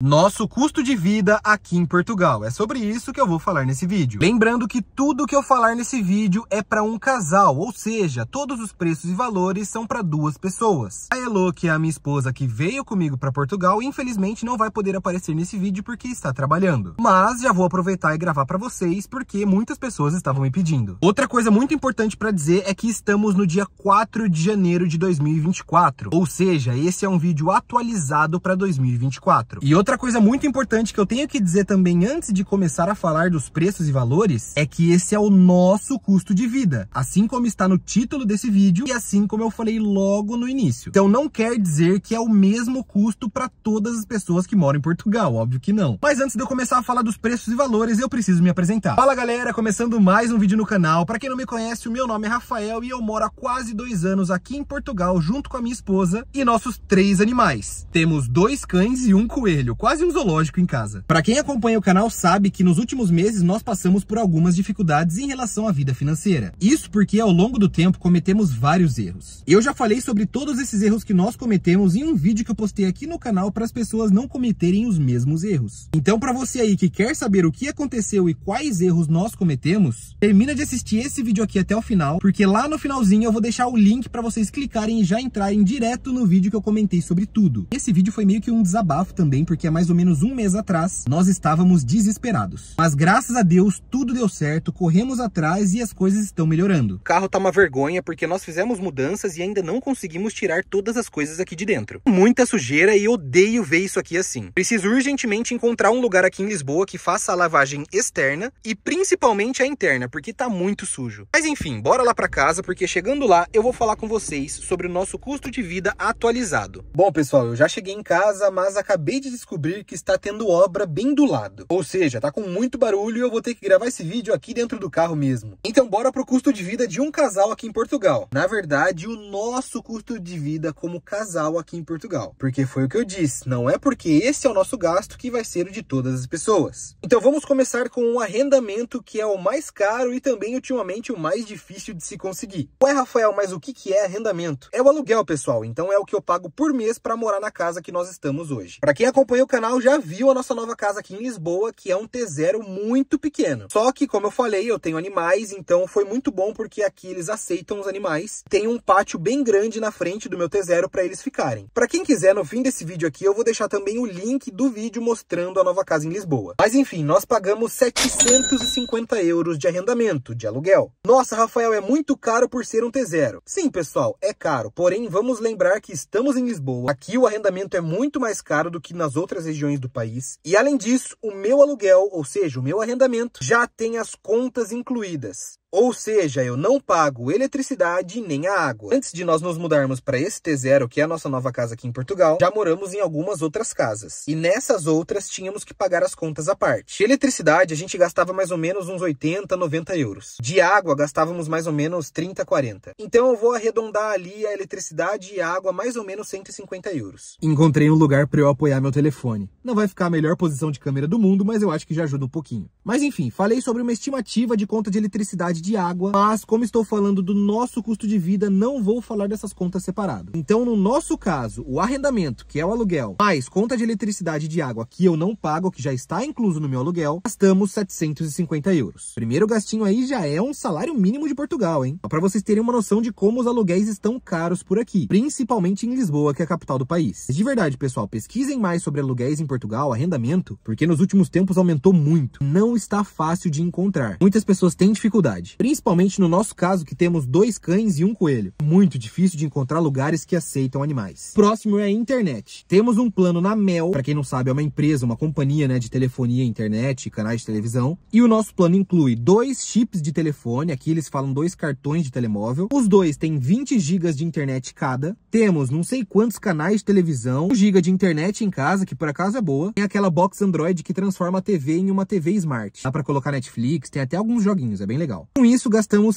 nosso custo de vida aqui em Portugal. É sobre isso que eu vou falar nesse vídeo. Lembrando que tudo que eu falar nesse vídeo é para um casal, ou seja, todos os preços e valores são para duas pessoas. A Elo, que é a minha esposa que veio comigo para Portugal, infelizmente não vai poder aparecer nesse vídeo porque está trabalhando. Mas já vou aproveitar e gravar para vocês porque muitas pessoas estavam me pedindo. Outra coisa muito importante para dizer é que estamos no dia 4 de janeiro de 2024, ou seja, esse é um vídeo atualizado para 2024. E outra Outra coisa muito importante que eu tenho que dizer também antes de começar a falar dos preços e valores é que esse é o nosso custo de vida, assim como está no título desse vídeo e assim como eu falei logo no início. Então não quer dizer que é o mesmo custo para todas as pessoas que moram em Portugal, óbvio que não. Mas antes de eu começar a falar dos preços e valores, eu preciso me apresentar. Fala galera, começando mais um vídeo no canal. Para quem não me conhece, o meu nome é Rafael e eu moro há quase dois anos aqui em Portugal junto com a minha esposa e nossos três animais. Temos dois cães e um coelho quase um zoológico em casa. Para quem acompanha o canal sabe que nos últimos meses nós passamos por algumas dificuldades em relação à vida financeira. Isso porque ao longo do tempo cometemos vários erros. Eu já falei sobre todos esses erros que nós cometemos em um vídeo que eu postei aqui no canal para as pessoas não cometerem os mesmos erros. Então para você aí que quer saber o que aconteceu e quais erros nós cometemos, termina de assistir esse vídeo aqui até o final, porque lá no finalzinho eu vou deixar o link para vocês clicarem e já entrarem direto no vídeo que eu comentei sobre tudo. Esse vídeo foi meio que um desabafo também, porque mais ou menos um mês atrás nós estávamos desesperados. Mas graças a Deus tudo deu certo, corremos atrás e as coisas estão melhorando. O carro tá uma vergonha porque nós fizemos mudanças e ainda não conseguimos tirar todas as coisas aqui de dentro. Muita sujeira e odeio ver isso aqui assim. Preciso urgentemente encontrar um lugar aqui em Lisboa que faça a lavagem externa e principalmente a interna, porque tá muito sujo. Mas enfim, bora lá para casa porque chegando lá eu vou falar com vocês sobre o nosso custo de vida atualizado. Bom pessoal, eu já cheguei em casa, mas acabei de descobrir descobrir que está tendo obra bem do lado. Ou seja, tá com muito barulho e eu vou ter que gravar esse vídeo aqui dentro do carro mesmo. Então bora pro custo de vida de um casal aqui em Portugal. Na verdade, o nosso custo de vida como casal aqui em Portugal. Porque foi o que eu disse, não é porque esse é o nosso gasto que vai ser o de todas as pessoas. Então vamos começar com o um arrendamento que é o mais caro e também ultimamente o mais difícil de se conseguir. Ué, Rafael, mas o que que é arrendamento? É o aluguel, pessoal. Então é o que eu pago por mês para morar na casa que nós estamos hoje. Para quem acompanhou canal já viu a nossa nova casa aqui em Lisboa, que é um T0 muito pequeno. Só que, como eu falei, eu tenho animais, então foi muito bom porque aqui eles aceitam os animais. Tem um pátio bem grande na frente do meu T0 para eles ficarem. Para quem quiser, no fim desse vídeo aqui, eu vou deixar também o link do vídeo mostrando a nova casa em Lisboa. Mas enfim, nós pagamos 750 euros de arrendamento, de aluguel. Nossa, Rafael, é muito caro por ser um T0. Sim, pessoal, é caro. Porém, vamos lembrar que estamos em Lisboa. Aqui o arrendamento é muito mais caro do que nas outras outras regiões do país. E além disso, o meu aluguel, ou seja, o meu arrendamento, já tem as contas incluídas. Ou seja, eu não pago eletricidade nem a água. Antes de nós nos mudarmos para esse T0, que é a nossa nova casa aqui em Portugal, já moramos em algumas outras casas. E nessas outras tínhamos que pagar as contas à parte. De eletricidade a gente gastava mais ou menos uns 80, 90 euros. De água gastávamos mais ou menos 30, 40. Então eu vou arredondar ali a eletricidade e a água mais ou menos 150 euros. Encontrei um lugar para eu apoiar meu telefone. Não vai ficar a melhor posição de câmera do mundo, mas eu acho que já ajuda um pouquinho. Mas enfim, falei sobre uma estimativa de conta de eletricidade quantidade de água, mas como estou falando do nosso custo de vida, não vou falar dessas contas separado. Então, no nosso caso, o arrendamento, que é o aluguel, mais conta de eletricidade e de água que eu não pago, que já está incluso no meu aluguel, gastamos 750 euros. Primeiro gastinho aí já é um salário mínimo de Portugal, hein? Para vocês terem uma noção de como os aluguéis estão caros por aqui, principalmente em Lisboa, que é a capital do país. De verdade, pessoal, pesquisem mais sobre aluguéis em Portugal, arrendamento, porque nos últimos tempos aumentou muito. Não está fácil de encontrar. Muitas pessoas têm dificuldade principalmente no nosso caso que temos dois cães e um coelho. Muito difícil de encontrar lugares que aceitam animais. Próximo é a internet. Temos um plano na Mel, para quem não sabe é uma empresa, uma companhia né, de telefonia, internet, canais de televisão, e o nosso plano inclui dois chips de telefone, aqui eles falam dois cartões de telemóvel, os dois têm 20 gigas de internet cada, temos não sei quantos canais de televisão, 1 giga de internet em casa, que por acaso é boa, tem aquela box Android que transforma a TV em uma TV Smart. Dá para colocar Netflix, tem até alguns joguinhos, é bem legal. Com isso, gastamos 69,99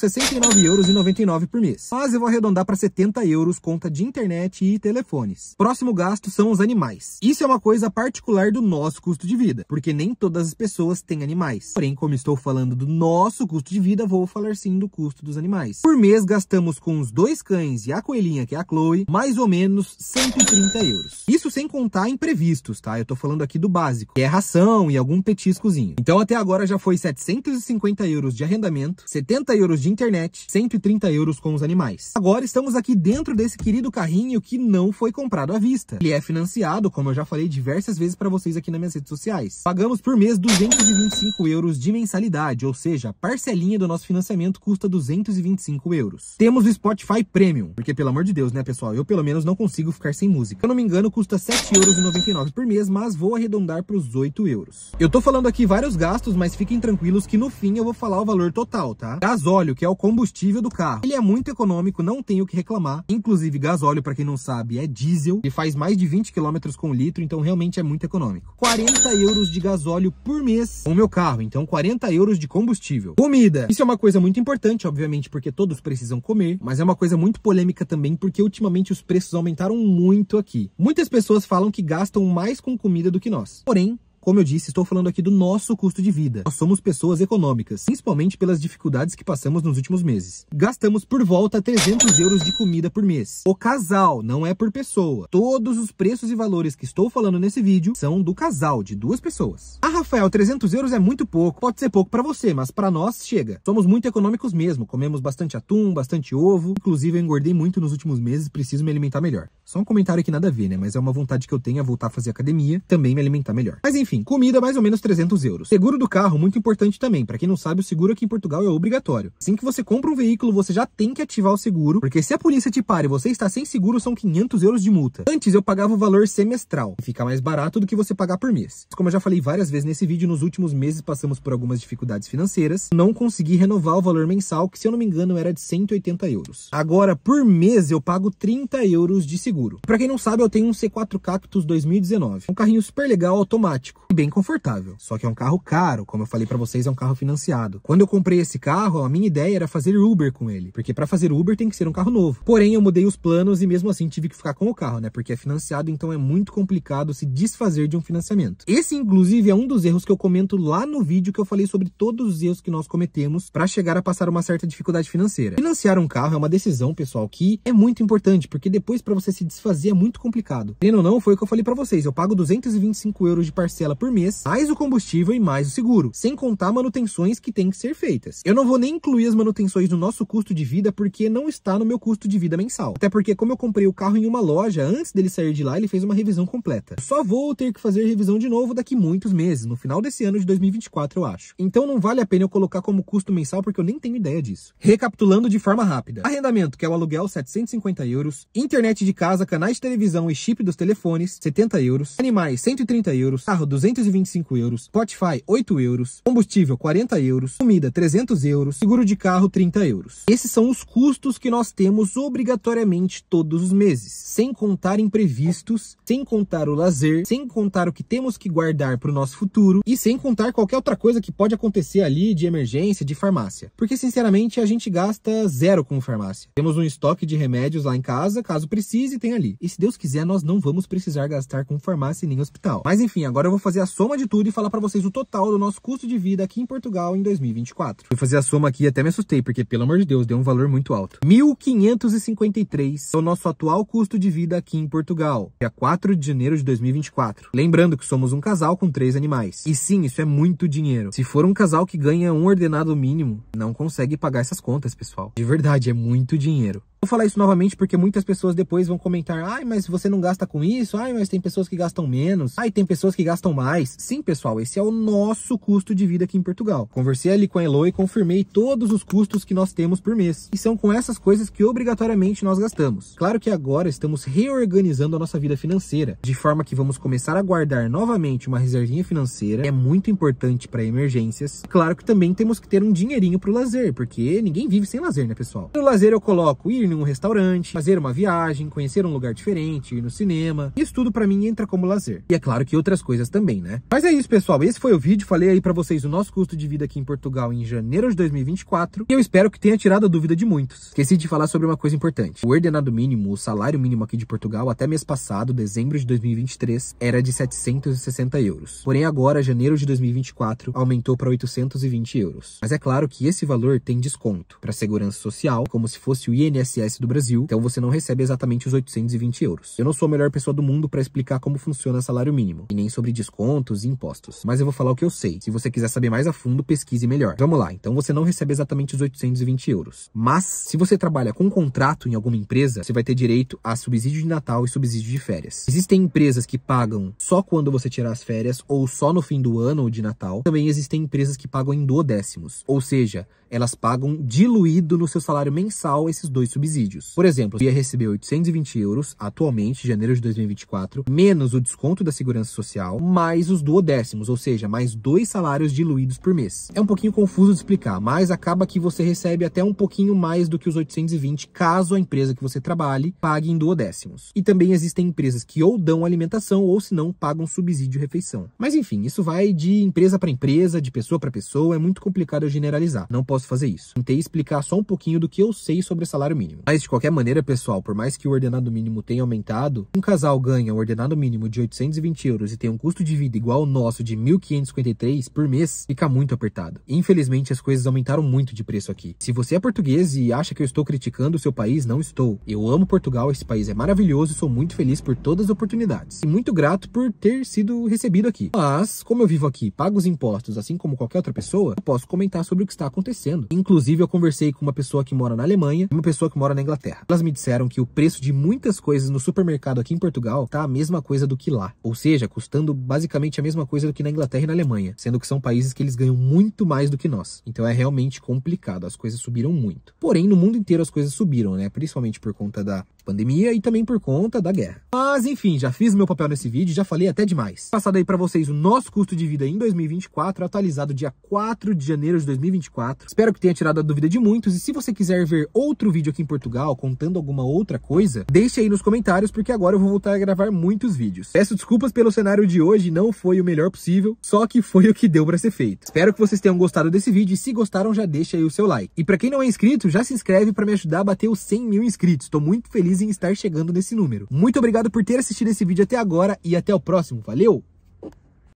euros por mês. Mas eu vou arredondar para 70 euros conta de internet e telefones. Próximo gasto são os animais. Isso é uma coisa particular do nosso custo de vida, porque nem todas as pessoas têm animais. Porém, como estou falando do nosso custo de vida, vou falar sim do custo dos animais. Por mês, gastamos com os dois cães e a coelhinha, que é a Chloe, mais ou menos 130 euros. Isso sem contar imprevistos, tá? Eu tô falando aqui do básico, que é ração e algum petiscozinho. Então, até agora já foi 750 euros de arrendamento, 70 euros de internet, 130 euros com os animais. Agora estamos aqui dentro desse querido carrinho que não foi comprado à vista. Ele é financiado, como eu já falei diversas vezes para vocês aqui nas minhas redes sociais. Pagamos por mês 225 euros de mensalidade, ou seja, a parcelinha do nosso financiamento custa 225 euros. Temos o Spotify Premium, porque pelo amor de Deus, né pessoal, eu pelo menos não consigo ficar sem música. Se eu não me engano, custa 7,99 euros por mês, mas vou arredondar para os 8 euros. Eu tô falando aqui vários gastos, mas fiquem tranquilos que no fim eu vou falar o valor total, tá? tá? Gasóleo, que é o combustível do carro. Ele é muito econômico, não tem o que reclamar. Inclusive, gasóleo, para quem não sabe, é diesel e faz mais de 20 km com litro, então realmente é muito econômico. 40 euros de gasóleo por mês com o meu carro, então 40 euros de combustível. Comida. Isso é uma coisa muito importante, obviamente, porque todos precisam comer, mas é uma coisa muito polêmica também, porque ultimamente os preços aumentaram muito aqui. Muitas pessoas falam que gastam mais com comida do que nós. Porém, como eu disse, estou falando aqui do nosso custo de vida. Nós somos pessoas econômicas, principalmente pelas dificuldades que passamos nos últimos meses. Gastamos por volta 300 euros de comida por mês. O casal, não é por pessoa. Todos os preços e valores que estou falando nesse vídeo são do casal, de duas pessoas. Ah, Rafael, 300 euros é muito pouco. Pode ser pouco para você, mas para nós chega. Somos muito econômicos mesmo, comemos bastante atum, bastante ovo. Inclusive, eu engordei muito nos últimos meses, preciso me alimentar melhor. Só um comentário que nada a ver, né? Mas é uma vontade que eu tenho a voltar a fazer academia, também me alimentar melhor. Mas enfim, enfim, comida mais ou menos 300 euros. Seguro do carro, muito importante também. Para quem não sabe, o seguro aqui em Portugal é obrigatório. Assim que você compra um veículo, você já tem que ativar o seguro, porque se a polícia te para e você está sem seguro, são 500 euros de multa. Antes eu pagava o valor semestral, e fica mais barato do que você pagar por mês. Como eu já falei várias vezes nesse vídeo, nos últimos meses passamos por algumas dificuldades financeiras, não consegui renovar o valor mensal, que se eu não me engano era de 180 euros. Agora, por mês, eu pago 30 euros de seguro. Para quem não sabe, eu tenho um C4 Cactus 2019, é um carrinho super legal automático bem confortável. Só que é um carro caro, como eu falei para vocês, é um carro financiado. Quando eu comprei esse carro, a minha ideia era fazer Uber com ele, porque para fazer Uber tem que ser um carro novo. Porém, eu mudei os planos e mesmo assim tive que ficar com o carro, né? Porque é financiado, então é muito complicado se desfazer de um financiamento. Esse, inclusive, é um dos erros que eu comento lá no vídeo que eu falei sobre todos os erros que nós cometemos para chegar a passar uma certa dificuldade financeira. Financiar um carro é uma decisão, pessoal, que é muito importante, porque depois para você se desfazer é muito complicado. Querendo ou não, foi o que eu falei para vocês, eu pago 225 euros de parcela por mês, mais o combustível e mais o seguro, sem contar manutenções que têm que ser feitas. Eu não vou nem incluir as manutenções no nosso custo de vida porque não está no meu custo de vida mensal. Até porque como eu comprei o carro em uma loja, antes dele sair de lá, ele fez uma revisão completa. Só vou ter que fazer revisão de novo daqui muitos meses, no final desse ano de 2024, eu acho. Então não vale a pena eu colocar como custo mensal porque eu nem tenho ideia disso. Recapitulando de forma rápida. Arrendamento, que é o aluguel, 750 euros. Internet de casa, canais de televisão e chip dos telefones, 70 euros. Animais, 130 euros. Carro, 200 225 euros, Spotify 8 euros, combustível 40 euros, comida 300 euros, seguro de carro 30 euros. Esses são os custos que nós temos obrigatoriamente todos os meses, sem contar imprevistos, sem contar o lazer, sem contar o que temos que guardar para o nosso futuro e sem contar qualquer outra coisa que pode acontecer ali de emergência, de farmácia. Porque, sinceramente, a gente gasta zero com farmácia. Temos um estoque de remédios lá em casa, caso precise, tem ali. E se Deus quiser, nós não vamos precisar gastar com farmácia nem hospital. Mas enfim, agora eu vou fazer fazer a soma de tudo e falar para vocês o total do nosso custo de vida aqui em Portugal em 2024. Fui fazer a soma aqui e até me assustei, porque, pelo amor de Deus, deu um valor muito alto. 1.553 é o nosso atual custo de vida aqui em Portugal, dia 4 de janeiro de 2024. Lembrando que somos um casal com três animais. E sim, isso é muito dinheiro. Se for um casal que ganha um ordenado mínimo, não consegue pagar essas contas, pessoal. De verdade, é muito dinheiro. Vou falar isso novamente porque muitas pessoas depois vão comentar: ai, mas você não gasta com isso? Ai, mas tem pessoas que gastam menos? Ai, tem pessoas que gastam mais? Sim, pessoal, esse é o nosso custo de vida aqui em Portugal. Conversei ali com a Elo e confirmei todos os custos que nós temos por mês. E são com essas coisas que obrigatoriamente nós gastamos. Claro que agora estamos reorganizando a nossa vida financeira, de forma que vamos começar a guardar novamente uma reservinha financeira, é muito importante para emergências. Claro que também temos que ter um dinheirinho para o lazer, porque ninguém vive sem lazer, né, pessoal? No lazer eu coloco ir em um restaurante, fazer uma viagem, conhecer um lugar diferente, ir no cinema. Isso tudo para mim entra como lazer. E é claro que outras coisas também, né? Mas é isso, pessoal. Esse foi o vídeo. Falei aí para vocês o nosso custo de vida aqui em Portugal em janeiro de 2024. E eu espero que tenha tirado a dúvida de muitos. Esqueci de falar sobre uma coisa importante. O ordenado mínimo, o salário mínimo aqui de Portugal até mês passado, dezembro de 2023, era de 760 euros. Porém, agora, janeiro de 2024, aumentou para 820 euros. Mas é claro que esse valor tem desconto para segurança social, como se fosse o INSS ISS do Brasil, então você não recebe exatamente os 820 euros. Eu não sou a melhor pessoa do mundo para explicar como funciona salário mínimo, e nem sobre descontos e impostos, mas eu vou falar o que eu sei. Se você quiser saber mais a fundo, pesquise melhor. Vamos lá, então você não recebe exatamente os 820 euros. Mas, se você trabalha com um contrato em alguma empresa, você vai ter direito a subsídio de Natal e subsídio de férias. Existem empresas que pagam só quando você tirar as férias, ou só no fim do ano ou de Natal. Também existem empresas que pagam em duodécimos, ou seja, elas pagam diluído no seu salário mensal esses dois subsídios subsídios. Por exemplo, ia receber 820 euros atualmente, janeiro de 2024, menos o desconto da segurança social, mais os duodécimos, ou seja, mais dois salários diluídos por mês. É um pouquinho confuso de explicar, mas acaba que você recebe até um pouquinho mais do que os 820 caso a empresa que você trabalhe pague em duodécimos. E também existem empresas que ou dão alimentação ou se não pagam subsídio refeição. Mas enfim, isso vai de empresa para empresa, de pessoa para pessoa, é muito complicado eu generalizar. Não posso fazer isso. Tentei explicar só um pouquinho do que eu sei sobre salário mínimo. Mas, de qualquer maneira, pessoal, por mais que o ordenado mínimo tenha aumentado, um casal ganha um ordenado mínimo de 820 euros e tem um custo de vida igual ao nosso de 1.553 por mês, fica muito apertado. Infelizmente, as coisas aumentaram muito de preço aqui. Se você é português e acha que eu estou criticando o seu país, não estou. Eu amo Portugal, esse país é maravilhoso e sou muito feliz por todas as oportunidades. E muito grato por ter sido recebido aqui. Mas, como eu vivo aqui, pago os impostos, assim como qualquer outra pessoa, eu posso comentar sobre o que está acontecendo. Inclusive, eu conversei com uma pessoa que mora na Alemanha, uma pessoa que mora na Inglaterra. Elas me disseram que o preço de muitas coisas no supermercado aqui em Portugal tá a mesma coisa do que lá, ou seja, custando basicamente a mesma coisa do que na Inglaterra e na Alemanha, sendo que são países que eles ganham muito mais do que nós. Então é realmente complicado, as coisas subiram muito. Porém, no mundo inteiro as coisas subiram, né? Principalmente por conta da pandemia e também por conta da guerra. Mas enfim, já fiz meu papel nesse vídeo, já falei até demais. Passado aí para vocês o nosso custo de vida em 2024, atualizado dia 4 de janeiro de 2024. Espero que tenha tirado a dúvida de muitos e se você quiser ver outro vídeo aqui em Portugal contando alguma outra coisa, deixe aí nos comentários porque agora eu vou voltar a gravar muitos vídeos. Peço desculpas pelo cenário de hoje, não foi o melhor possível, só que foi o que deu para ser feito. Espero que vocês tenham gostado desse vídeo e se gostaram já deixa aí o seu like. E para quem não é inscrito, já se inscreve para me ajudar a bater os 100 mil inscritos. Estou muito feliz feliz em estar chegando nesse número. Muito obrigado por ter assistido esse vídeo até agora e até o próximo. Valeu!